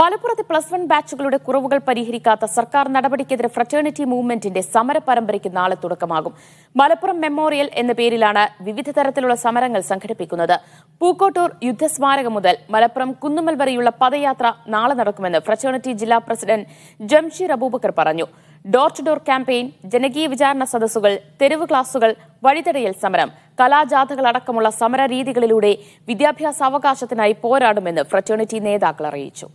മലപ്പുറത്തെ plus one ബാച്ചുകളുടെ കുറവുകൾ പരിഹരിക്കാത്ത സർക്കാർ നടപടിക്കെതിരെ ഫ്രറ്റേണിറ്റി മൂവ്മെന്റിന്റെ സമര പരമ്പരയ്ക്ക് നാളെ തുടക്കമാകും മലപ്പുറം മെമ്മോറിയൽ എന്ന പേരിലാണ് വിവിധ തരത്തിലുള്ള സമരങ്ങൾ സംഘടിപ്പിക്കുന്നത് പൂക്കോട്ടൂർ യുദ്ധസ്മാരകം മുതൽ മലപ്പുറം കുന്നുമൽ വരെയുള്ള പദയാത്ര നാളെ നടക്കുമെന്ന് ഫ്രറ്റേണിറ്റി ജില്ലാ പ്രസിഡന്റ് ജംഷീർ അബൂബക്കർ പറഞ്ഞു ഡോർ ടു ഡോർ ക്യാമ്പയിൻ ജനകീയ വിചാരണ സദസ്സുകൾ തെരുവ് ക്ലാസുകൾ വഴിതടയൽ സമരം കലാജാഥകളടക്കമുള്ള സമര രീതികളിലൂടെ വിദ്യാഭ്യാസ അവകാശത്തിനായി പോരാടുമെന്ന് ഫ്രറ്റേണിറ്റി നേതാക്കൾ അറിയിച്ചു